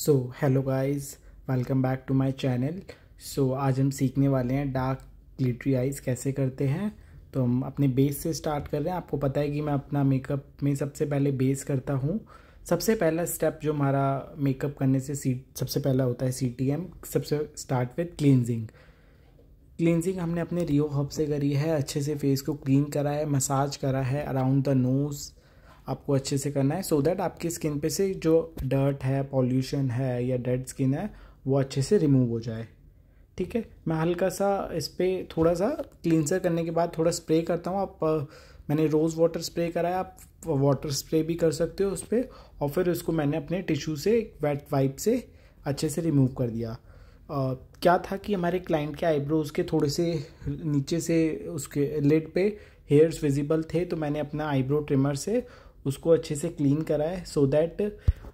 So hello guys welcome back to my channel so आज हम सीखने वाले हैं डार्क ग्लिटरी आइज़ कैसे करते हैं तो हम अपने बेस से स्टार्ट कर रहे हैं आपको पता है कि मैं अपना मेकअप में सबसे पहले बेस करता हूँ सबसे पहला स्टेप जो हमारा मेकअप करने से सी सबसे पहला होता है सी टी एम सबसे स्टार्ट विथ क्लिनजिंग क्लिनजिंग हमने अपने रियो हब से करी है अच्छे से फेस को क्लीन करा है मसाज करा है अराउंड द नोज़ आपको अच्छे से करना है सो so दैट आपकी स्किन पे से जो डर्ट है पॉल्यूशन है या डेड स्किन है वो अच्छे से रिमूव हो जाए ठीक है मैं हल्का सा इस पर थोड़ा सा क्लिनसर करने के बाद थोड़ा स्प्रे करता हूँ आप मैंने रोज़ वाटर स्प्रे करा है आप वाटर स्प्रे भी कर सकते हो उस पर और फिर उसको मैंने अपने टिश्यू से वेट वाइप से अच्छे से रिमूव कर दिया आ, क्या था कि हमारे क्लाइंट के आईब्रोज़ के थोड़े से नीचे से उसके लेड पे हेयर्स विजिबल थे तो मैंने अपना आईब्रो ट्रिमर से उसको अच्छे से क्लीन कराए सो दैट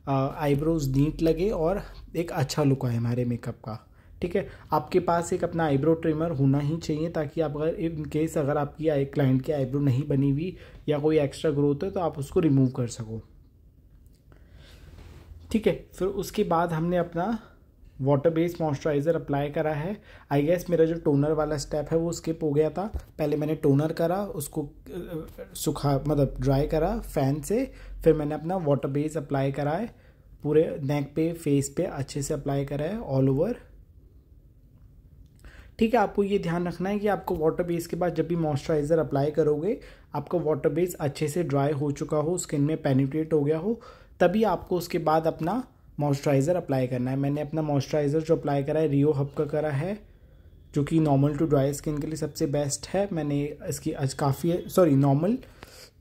आईब्रोज नीट लगे और एक अच्छा लुक आए हमारे मेकअप का ठीक है आपके पास एक अपना आईब्रो ट्रिमर होना ही चाहिए ताकि आप अगर इन केस अगर आपकी क्लाइंट की आईब्रो नहीं बनी हुई या कोई एक्स्ट्रा ग्रोथ है तो आप उसको रिमूव कर सको ठीक है फिर उसके बाद हमने अपना वाटर बेस्ड मॉइस्चराइज़र अप्लाई करा है आई गेस मेरा जो टोनर वाला स्टेप है वो स्किप हो गया था पहले मैंने टोनर करा उसको सुखा मतलब ड्राई करा फ़ैन से फिर मैंने अपना वाटर बेस अप्लाई करा है पूरे नेक पे फेस पे अच्छे से अप्लाई करा है ऑल ओवर ठीक है आपको ये ध्यान रखना है कि आपको वाटर बेस के बाद जब भी मॉइस्चराइज़र अप्लाई करोगे आपका वाटर बेस अच्छे से ड्राई हो चुका हो स्किन में पेनिट्रेट हो गया हो तभी आपको उसके बाद अपना मॉइस्चराइज़र अप्लाई करना है मैंने अपना मॉइस्चराइज़र जो अप्लाई करा है रियो हब का करा है जो कि नॉर्मल टू ड्राई स्किन के लिए सबसे बेस्ट है मैंने इसकी आज काफ़ी सॉरी नॉर्मल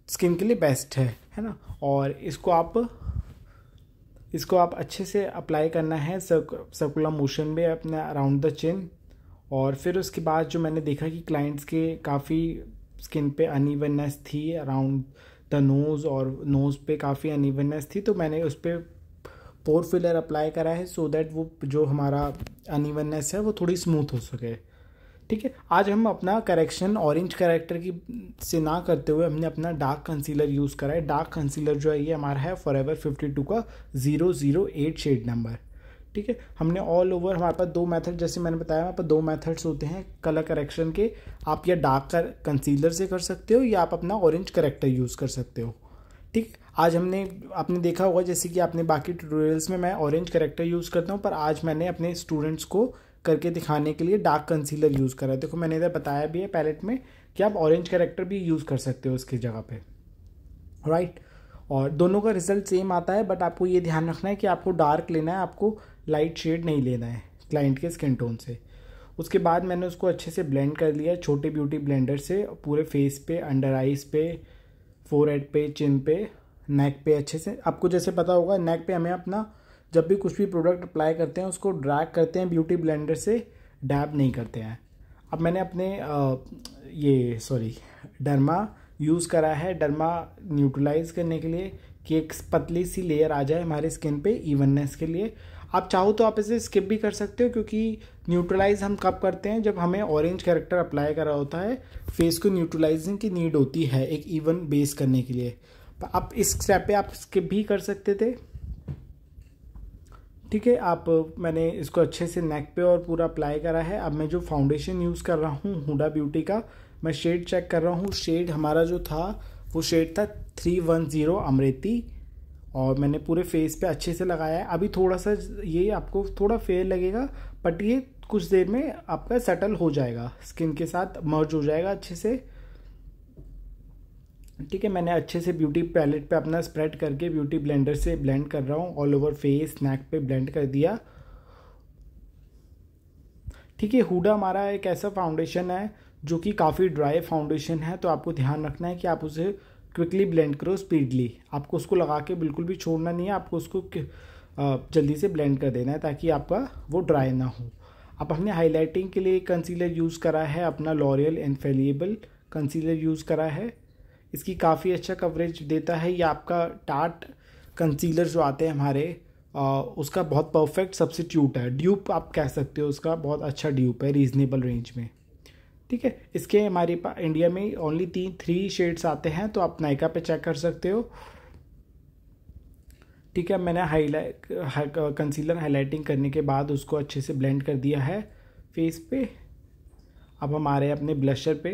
स्किन के लिए बेस्ट है है ना और इसको आप इसको आप अच्छे से अप्लाई करना है सर्कुलर मोशन में अपने अराउंड द चिन और फिर उसके बाद जो मैंने देखा कि क्लाइंट्स के काफ़ी स्किन पे अनइवननेस थी अराउंड द नोज़ और नोज़ पे काफ़ी अनइवननेस थी तो मैंने उस पर पोर फिलर अप्लाई करा है सो so दैट वो जो हमारा अनइवननेस है वो थोड़ी स्मूथ हो सके ठीक है आज हम अपना करेक्शन ऑरेंज करेक्टर की से ना करते हुए हमने अपना डार्क कंसीलर यूज़ करा है डार्क कंसीलर जो है ये हमारा है फॉर एवर फिफ्टी टू का zero zero eight shade number ठीक है हमने ऑल ओवर हमारे पास दो मेथड जैसे मैंने बताया हमारे पास दो मेथड्स होते हैं कलर करेक्शन के आप या डार्क कंसीलर से कर सकते हो या आप अपना ऑरेंज करेक्टर यूज़ कर सकते हो ठीक आज हमने आपने देखा होगा जैसे कि आपने बाकी ट्यूटोरियल्स में मैं ऑरेंज करेक्टर यूज़ करता हूँ पर आज मैंने अपने स्टूडेंट्स को करके दिखाने के लिए डार्क कंसीलर यूज़ करा देखो मैंने इधर बताया भी है पैलेट में कि आप ऑरेंज करेक्टर भी यूज़ कर सकते हो उसकी जगह पर राइट और दोनों का रिजल्ट सेम आता है बट आपको ये ध्यान रखना है कि आपको डार्क लेना है आपको लाइट शेड नहीं लेना है क्लाइंट के स्किन टोन से उसके बाद मैंने उसको अच्छे से ब्लेंड कर लिया छोटे ब्यूटी ब्लेंडर से पूरे फेस पे अंडर आइज़ पे फोर हेड पे चिन पे नेक पे अच्छे से आपको जैसे पता होगा नेक पे हमें अपना जब भी कुछ भी प्रोडक्ट अप्लाई करते हैं उसको ड्रैग करते हैं ब्यूटी ब्लेंडर से डैब नहीं करते हैं अब मैंने अपने आ, ये सॉरी डरमा यूज़ करा है डरमा न्यूट्रलाइज करने के लिए कि एक पतली सी लेयर आ जाए हमारे स्किन पे इवननेस के लिए आप चाहो तो आप इसे स्किप भी कर सकते हो क्योंकि न्यूट्रलाइज हम कब करते हैं जब हमें ऑरेंज कैरेक्टर अप्लाई करा होता है फेस को न्यूट्रलाइजिंग की नीड होती है एक इवन बेस करने के लिए तो आप इस स्टेप पे आप स्किप भी कर सकते थे ठीक है आप मैंने इसको अच्छे से नेक पे और पूरा अप्लाई करा है अब मैं जो फाउंडेशन यूज़ कर रहा हूँ हुडा ब्यूटी का मैं शेड चेक कर रहा हूँ शेड हमारा जो था वो शेड था थ्री वन ज़ीरो अमरेती और मैंने पूरे फेस पे अच्छे से लगाया है अभी थोड़ा सा ये आपको थोड़ा फेयर लगेगा बट ये कुछ देर में आपका सेटल हो जाएगा स्किन के साथ मर्ज हो जाएगा अच्छे से ठीक है मैंने अच्छे से ब्यूटी पैलेट पे अपना स्प्रेड करके ब्यूटी ब्लेंडर से ब्लेंड कर रहा हूँ ऑल ओवर फेस नेक पे ब्लेंड कर दिया ठीक है हुडा हमारा एक ऐसा फाउंडेशन है जो कि काफ़ी ड्राई फाउंडेशन है तो आपको ध्यान रखना है कि आप उसे क्विकली ब्लेंड करो स्पीडली आपको उसको लगा के बिल्कुल भी छोड़ना नहीं है आपको उसको जल्दी से ब्लेंड कर देना है ताकि आपका वो ड्राई ना हो अब हमने हाईलाइटिंग के लिए कंसीलर यूज़ करा है अपना लॉरियल इनफेलिएबल कंसीलर यूज़ करा है इसकी काफ़ी अच्छा कवरेज देता है या आपका टाट कंसीलर जो आते हैं हमारे आ, उसका बहुत परफेक्ट सब्सिट्यूट है ड्यूप आप कह सकते हो उसका बहुत अच्छा ड्यूप है रीज़नेबल रेंज में ठीक है इसके हमारे पास इंडिया में ओनली तीन थ्री शेड्स आते हैं तो आप नायका पे चेक कर सकते हो ठीक है मैंने हाईलाइट कंसीलर हाईलाइटिंग करने के बाद उसको अच्छे से ब्लेंड कर दिया है फेस पे अब हम आ रहे हैं अपने ब्लशर पे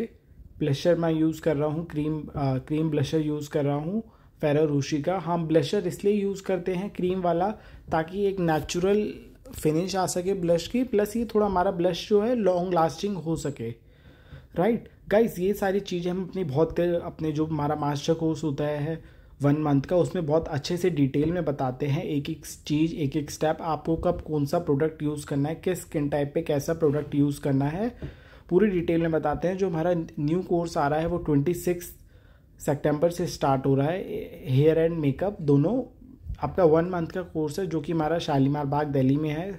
ब्लशर मैं यूज़ कर रहा हूँ क्रीम आ, क्रीम ब्लशर यूज़ कर रहा हूँ फेरो रूशी का हम ब्लशर इसलिए यूज़ करते हैं क्रीम वाला ताकि एक नेचुरल फिनिश आ सके ब्लश की प्लस ये थोड़ा हमारा ब्लश जो है लॉन्ग लास्टिंग हो सके राइट right? गाइस ये सारी चीज़ें हम अपनी बहुत अपने जो हमारा मास्टर कोर्स होता है वन मंथ का उसमें बहुत अच्छे से डिटेल में बताते हैं एक एक चीज़ एक एक स्टेप आपको कब कौन सा प्रोडक्ट यूज़ करना है किस स्किन टाइप पे कैसा प्रोडक्ट यूज़ करना है पूरी डिटेल में बताते हैं जो हमारा न्यू कोर्स आ रहा है वो ट्वेंटी सिक्स सेप्टेम्बर से स्टार्ट हो रहा है हेयर एंड मेकअप दोनों आपका वन मंथ का कोर्स है जो कि हमारा शालीमार बाग दिल्ली में है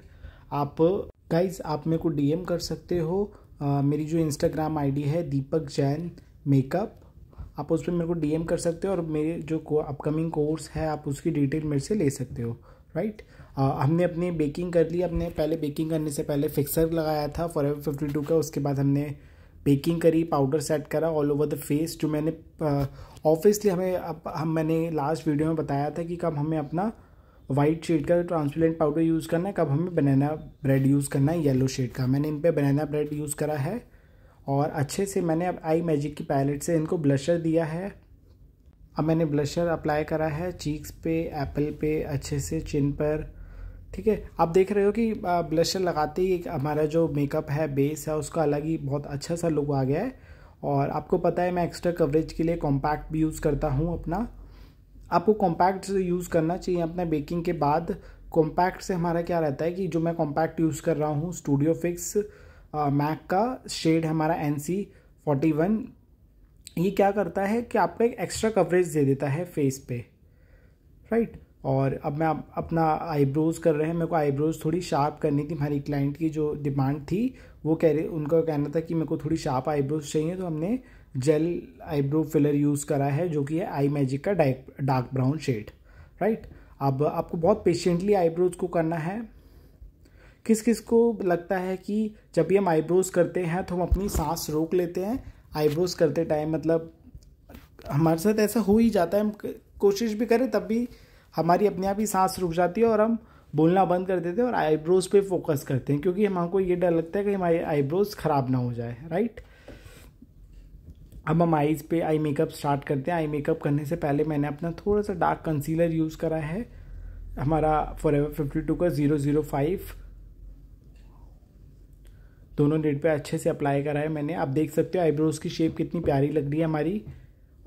आप गाइज आप मेरे को डीएम कर सकते हो आ, मेरी जो इंस्टाग्राम आईडी है दीपक जैन मेकअप आप उस पर मेरे को डीएम कर सकते हो और मेरे जो अपकमिंग कोर्स है आप उसकी डिटेल मेरे से ले सकते हो राइट आ, हमने अपनी बेकिंग कर ली हमने पहले बेकिंग करने से पहले फिक्सर लगाया था फॉर एवर फिफ्टी टू का उसके बाद हमने बेकिंग करी पाउडर सेट करा ऑल ओवर द फेस जो मैंने ऑब्वियसली हमें अब हम मैंने लास्ट वीडियो में बताया था कि कब हमें अपना वाइट शेड का ट्रांसपेरेंट पाउडर यूज़ करना है कब हमें बनाना ब्रेड यूज़ करना है येलो शेड का मैंने इन पर बनाना ब्रेड यूज़ करा है और अच्छे से मैंने अब आई मैजिक की पैलेट से इनको ब्लशर दिया है अब मैंने ब्लशर अप्लाई करा है चीक्स पे एप्पल पे अच्छे से चिन पर ठीक है आप देख रहे हो कि ब्लशर लगाते ही हमारा जो मेकअप है बेस है उसका अलग ही बहुत अच्छा सा लुक आ गया है और आपको पता है मैं एक्स्ट्रा कवरेज के लिए कॉम्पैक्ट भी यूज़ करता हूँ अपना आपको कॉम्पैक्ट यूज़ करना चाहिए अपने बेकिंग के बाद कॉम्पैक्ट से हमारा क्या रहता है कि जो मैं कॉम्पैक्ट यूज़ कर रहा हूँ स्टूडियो फिक्स मैक का शेड हमारा एन सी फोर्टी वन ये क्या करता है कि आपको एक एक्स्ट्रा कवरेज दे देता है फेस पे राइट और अब मैं अपना आईब्रोज़ कर रहे हैं मेरे को आईब्रोज़ थोड़ी शार्प करनी थी हमारी क्लाइंट की जो डिमांड थी वो कह रहे उनका कहना था कि मेरे को थोड़ी शार्प आईब्रोज़ चाहिए तो हमने जेल आईब्रो फिलर यूज़ करा है जो कि है आई मैजिक का dark dark brown shade right अब आपको बहुत पेशेंटली आईब्रोज को करना है किस किस को लगता है कि जब भी हम आईब्रोज करते हैं तो हम अपनी सांस रोक लेते हैं आईब्रोज करते टाइम मतलब हमारे साथ ऐसा हो ही जाता है हम कोशिश भी करें तब भी हमारी अपने आप ही सांस रुक जाती है और हम बोलना बंद कर देते हैं और आईब्रोज पे फोकस करते हैं क्योंकि हमको ये डर लगता है कि हमारे आईब्रोज ख़राब ना हो जाए राइट अब हम आईज़ पे आई मेकअप स्टार्ट करते हैं आई मेकअप करने से पहले मैंने अपना थोड़ा सा डार्क कंसीलर यूज़ करा है हमारा फॉर एवर फिफ्टी टू का ज़ीरो ज़ीरो फाइव दोनों डेट पे अच्छे से अप्लाई करा है मैंने आप देख सकते हो आईब्रोज़ की शेप कितनी प्यारी लग रही है हमारी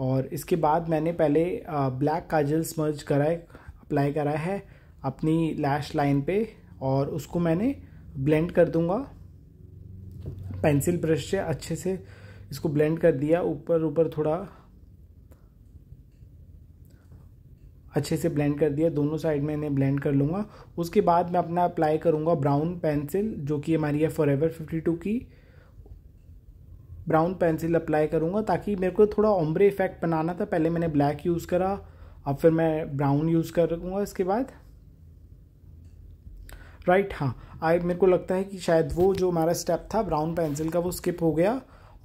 और इसके बाद मैंने पहले ब्लैक काजल स्मर्ज करा है अप्लाई करा है अपनी लैश लाइन पे और उसको मैंने ब्लेंड कर दूंगा पेंसिल ब्रश से अच्छे से इसको ब्लेंड कर दिया ऊपर ऊपर थोड़ा अच्छे से ब्लेंड कर दिया दोनों साइड में इन्हें ब्लेंड कर लूँगा उसके बाद मैं अपना अप्लाई करूँगा ब्राउन पेंसिल जो कि हमारी है फॉर एवर फिफ्टी टू की ब्राउन पेंसिल अप्लाई करूँगा ताकि मेरे को थोड़ा ओम्ब्रे इफेक्ट बनाना था पहले मैंने ब्लैक यूज़ करा अब फिर मैं ब्राउन यूज़ करूँगा इसके बाद राइट right, हाँ आई मेरे को लगता है कि शायद वो जो हमारा स्टेप था ब्राउन पेंसिल का वो स्किप हो गया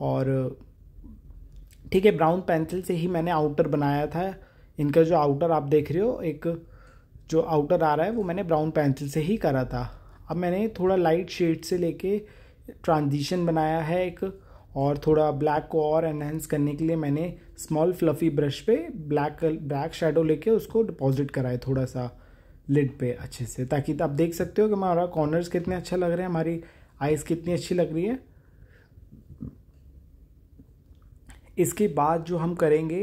और ठीक है ब्राउन पेंसिल से ही मैंने आउटर बनाया था इनका जो आउटर आप देख रहे हो एक जो आउटर आ रहा है वो मैंने ब्राउन पेंसिल से ही करा था अब मैंने थोड़ा लाइट शेड से लेके ट्रांजिशन बनाया है एक और थोड़ा ब्लैक को और एनहेंस करने के लिए मैंने स्मॉल फ्लफ़ी ब्रश पे ब्लैक ब्लैक शेडो लेके उसको डिपॉजिट कराया थोड़ा सा लिड पे अच्छे से ताकि आप देख सकते हो कि हमारा कॉर्नर्स कितने अच्छा लग रहे हैं हमारी आइज़ कितनी अच्छी लग रही है इसके बाद जो हम करेंगे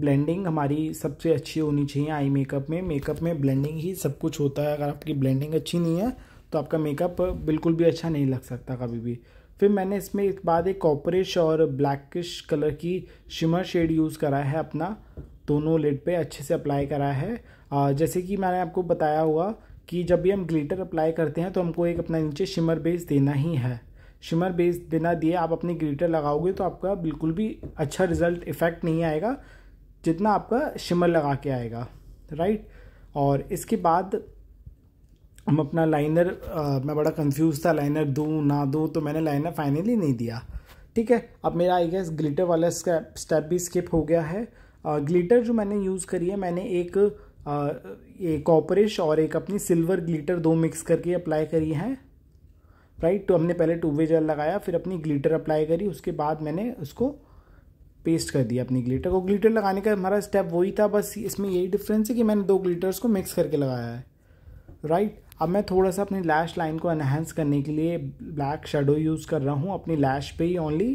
ब्लेंडिंग हमारी सबसे अच्छी होनी चाहिए आई मेकअप में मेकअप में ब्लेंडिंग ही सब कुछ होता है अगर आपकी ब्लेंडिंग अच्छी नहीं है तो आपका मेकअप बिल्कुल भी अच्छा नहीं लग सकता कभी भी फिर मैंने इसमें एक बाद एक कॉपरिश और ब्लैकिश कलर की शिमर शेड यूज़ करा है अपना दोनों लेड पे अच्छे से अप्लाई करा है आ, जैसे कि मैंने आपको बताया हुआ कि जब भी हम ग्लिटर अप्लाई करते हैं तो हमको एक अपना नीचे शिमर बेस देना ही है शिमर बेस बिना दिए आप अपनी ग्रीटर लगाओगे तो आपका बिल्कुल भी अच्छा रिजल्ट इफ़ेक्ट नहीं आएगा जितना आपका शिमर लगा के आएगा राइट और इसके बाद हम अपना लाइनर आ, मैं बड़ा कंफ्यूज था लाइनर दूँ ना दूँ तो मैंने लाइनर फाइनली नहीं दिया ठीक है अब मेरा आई गेस ग्लिटर वाला स्टेप स्टेप भी स्किप हो गया है आ, ग्लिटर जो मैंने यूज़ करी है मैंने एक कॉपरिश और एक अपनी सिल्वर ग्लिटर दो मिक्स करके अप्लाई करी है राइट तो हमने पहले टूबे जेल लगाया फिर अपनी ग्लिटर अप्लाई करी उसके बाद मैंने उसको पेस्ट कर दिया अपनी ग्लिटर को ग्लिटर लगाने का हमारा स्टेप वही था बस इसमें यही डिफरेंस है कि मैंने दो ग्लिटर्स को मिक्स करके लगाया है राइट अब मैं थोड़ा सा अपनी लैश लाइन को एनहेंस करने के लिए ब्लैक शेडो यूज़ कर रहा हूँ अपनी लैश पे ही ओनली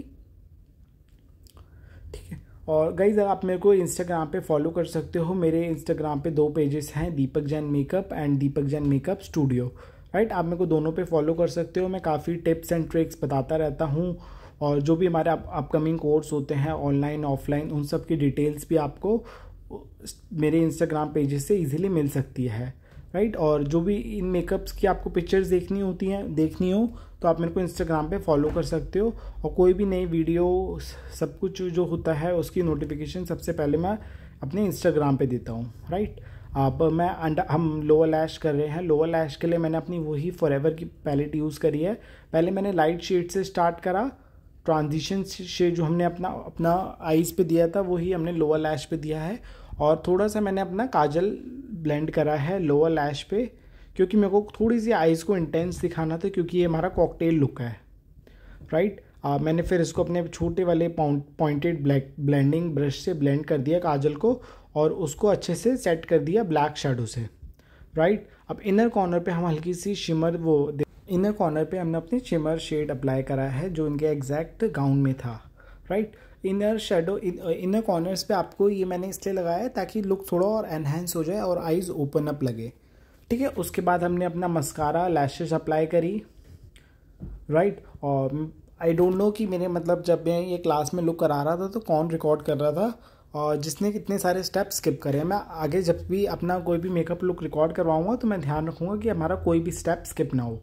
ठीक है और गाइज आप मेरे को इंस्टाग्राम पे फॉलो कर सकते हो मेरे इंस्टाग्राम पे दो पेजेस हैं Deepak Jain makeup and Deepak Jain makeup studio right आप मेरे को दोनों पे फॉलो कर सकते हो मैं काफ़ी टिप्स एंड ट्रिक्स बताता रहता हूँ और जो भी हमारे अपकमिंग कोर्स होते हैं ऑनलाइन ऑफलाइन उन सब की डिटेल्स भी आपको मेरे इंस्टाग्राम पेजेस से इजीली मिल सकती है राइट right? और जो भी इन मेकअप्स की आपको पिक्चर्स देखनी होती हैं देखनी हो तो आप मेरे को इंस्टाग्राम पे फॉलो कर सकते हो और कोई भी नई वीडियो सब कुछ जो होता है उसकी नोटिफिकेशन सबसे पहले मैं अपने इंस्टाग्राम पे देता हूँ राइट right? अब मैं अंडर हम लोअर लैश कर रहे हैं लोअर लैश के लिए मैंने अपनी वही फॉर एवर की पैलेट यूज़ करी है पहले मैंने लाइट शेड से स्टार्ट करा ट्रांजिशन शेड जो हमने अपना अपना आईज़ पे दिया था वही हमने लोअर लैश पे दिया है और थोड़ा सा मैंने अपना काजल ब्लेंड करा है लोअर लैश पे क्योंकि मेरे को थोड़ी सी आइज़ को इंटेंस दिखाना था क्योंकि ये हमारा कॉकटेल लुक है राइट आ, मैंने फिर इसको अपने छोटे वाले पॉइंटेड ब्लैक ब्लेंडिंग ब्रश से ब्लेंड कर दिया काजल को और उसको अच्छे से सेट कर दिया ब्लैक शेडो से राइट अब इनर कॉर्नर पे हम हल्की सी शिमर वो इनर कॉर्नर पे हमने अपने शिमर शेड अप्लाई करा है जो इनके एग्जैक्ट गाउन में था right inner shadow inner corners पे आपको ये मैंने इसलिए लगाया है ताकि लुक थोड़ा और एनहेंस हो जाए और आइज़ ओपन अप लगे ठीक है उसके बाद हमने अपना मस्कारा लैशेज अप्लाई करी राइट और आई डोंट नो कि मेरे मतलब जब मैं ये क्लास में लुक करा रहा था तो कौन रिकॉर्ड कर रहा था और जिसने कितने सारे स्टेप स्किप करे मैं आगे जब भी अपना कोई भी मेकअप लुक रिकॉर्ड करवाऊँगा तो मैं ध्यान रखूंगा कि हमारा कोई भी स्टेप स्किप ना हो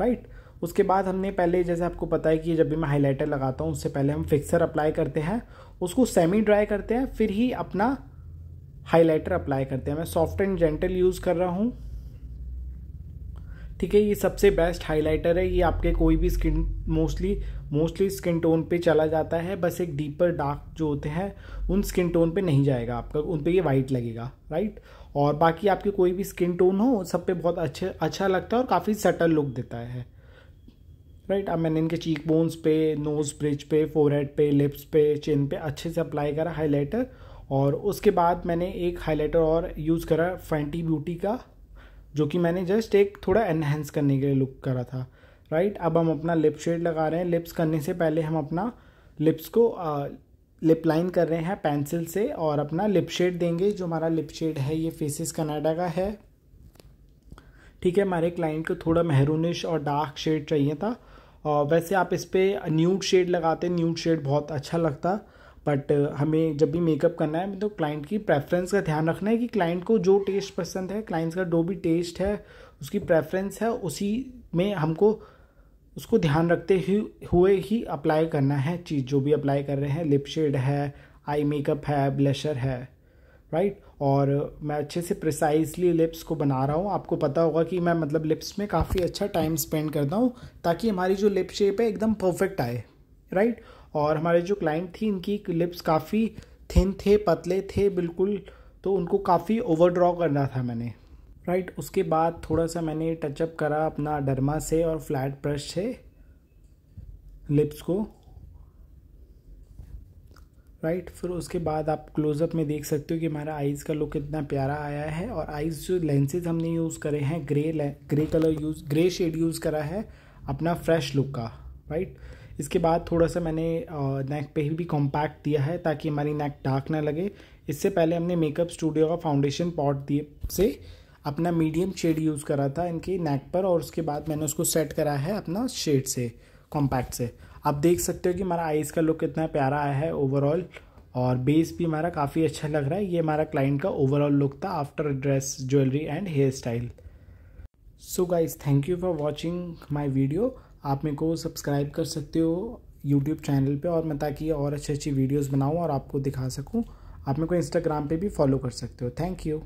राइट उसके बाद हमने पहले जैसे आपको पता है कि जब भी मैं हाईलाइटर लगाता हूँ उससे पहले हम फिक्सर अप्लाई करते हैं उसको सेमी ड्राई करते हैं फिर ही अपना हाईलाइटर अप्लाई करते हैं मैं सॉफ्ट एंड जेंटल यूज़ कर रहा हूँ ठीक है ये सबसे बेस्ट हाइलाइटर है ये आपके कोई भी skin mostly mostly skin tone पे चला जाता है बस एक डीपर डार्क जो होते हैं उन स्किन टोन पे नहीं जाएगा आपका उन पे ये वाइट लगेगा राइट और बाकी आपके कोई भी स्किन टोन हो सब पे बहुत अच्छे अच्छा लगता है और काफ़ी सटल लुक देता है राइट अब मैंने इनके चीक बोन्स पे नोज़ ब्रिज पे फोरहेड पे लिप्स पे चिन पे अच्छे से अप्लाई करा हाईलाइटर और उसके बाद मैंने एक हाईलाइटर और यूज़ करा फैंटी ब्यूटी का जो कि मैंने जस्ट एक थोड़ा एनहेंस करने के लिए लुक करा था राइट अब हम अपना लिप शेड लगा रहे हैं लिप्स करने से पहले हम अपना लिप्स को आ, लिप लाइन कर रहे हैं पेंसिल से और अपना लिप शेड देंगे जो हमारा लिप शेड है ये फेसिस कनाडा का है ठीक है हमारे क्लाइंट को थोड़ा मेहरूनिश और डार्क शेड चाहिए था और वैसे आप इस पर न्यूड शेड लगाते न्यूड शेड बहुत अच्छा लगता बट हमें जब भी मेकअप करना है तो क्लाइंट की प्रेफरेंस का ध्यान रखना है कि क्लाइंट को जो टेस्ट पसंद है क्लाइंट्स का जो भी टेस्ट है उसकी प्रेफरेंस है उसी में हमको उसको ध्यान रखते ही हुए ही अप्लाई करना है चीज़ जो भी अप्लाई कर रहे हैं लिप शेड है आई मेकअप है ब्लशर है राइट और मैं अच्छे से प्रिसाइसली लिप्स को बना रहा हूँ आपको पता होगा कि मैं मतलब लिप्स में काफ़ी अच्छा टाइम स्पेंड करता हूँ ताकि हमारी जो लिप शेप है एकदम परफेक्ट आए राइट और हमारे जो क्लाइंट थी इनकी लिप्स काफ़ी थिन थे पतले थे बिल्कुल तो उनको काफ़ी ओवर ड्रॉ करना था मैंने राइट right, उसके बाद थोड़ा सा मैंने टचअप करा अपना डरमा से और फ्लैट ब्रश से लिप्स को राइट right, फिर उसके बाद आप क्लोज़अप में देख सकते हो कि हमारा आइज़ का लुक इतना प्यारा आया है और आइज़ जो लेंसेज हमने यूज़ करे हैं grey grey colour use grey shade use करा है अपना फ्रेश लुक का राइट right? इसके बाद थोड़ा सा मैंने नेक पे भी कॉम्पैक्ट दिया है ताकि हमारी नेक डार्क ना लगे इससे पहले हमने मेकअप स्टूडियो का फाउंडेशन पॉट दिए से अपना मीडियम शेड यूज़ करा था इनके नेक पर और उसके बाद मैंने उसको सेट करा है अपना शेड से कॉम्पैक्ट से आप देख सकते हो कि हमारा आइज़ का लुक कितना प्यारा आया है ओवरऑल और बेस भी हमारा काफ़ी अच्छा लग रहा है ये हमारा क्लाइंट का ओवरऑल लुक था after dress jewellery and hairstyle so guys thank you for watching my video आप मेरे को सब्सक्राइब कर सकते हो यूट्यूब चैनल पे और मैं ताकि और अच्छी अच्छी वीडियोस बनाऊँ और आपको दिखा सकूँ आप मेरे को इंस्टाग्राम पे भी फॉलो कर सकते हो थैंक यू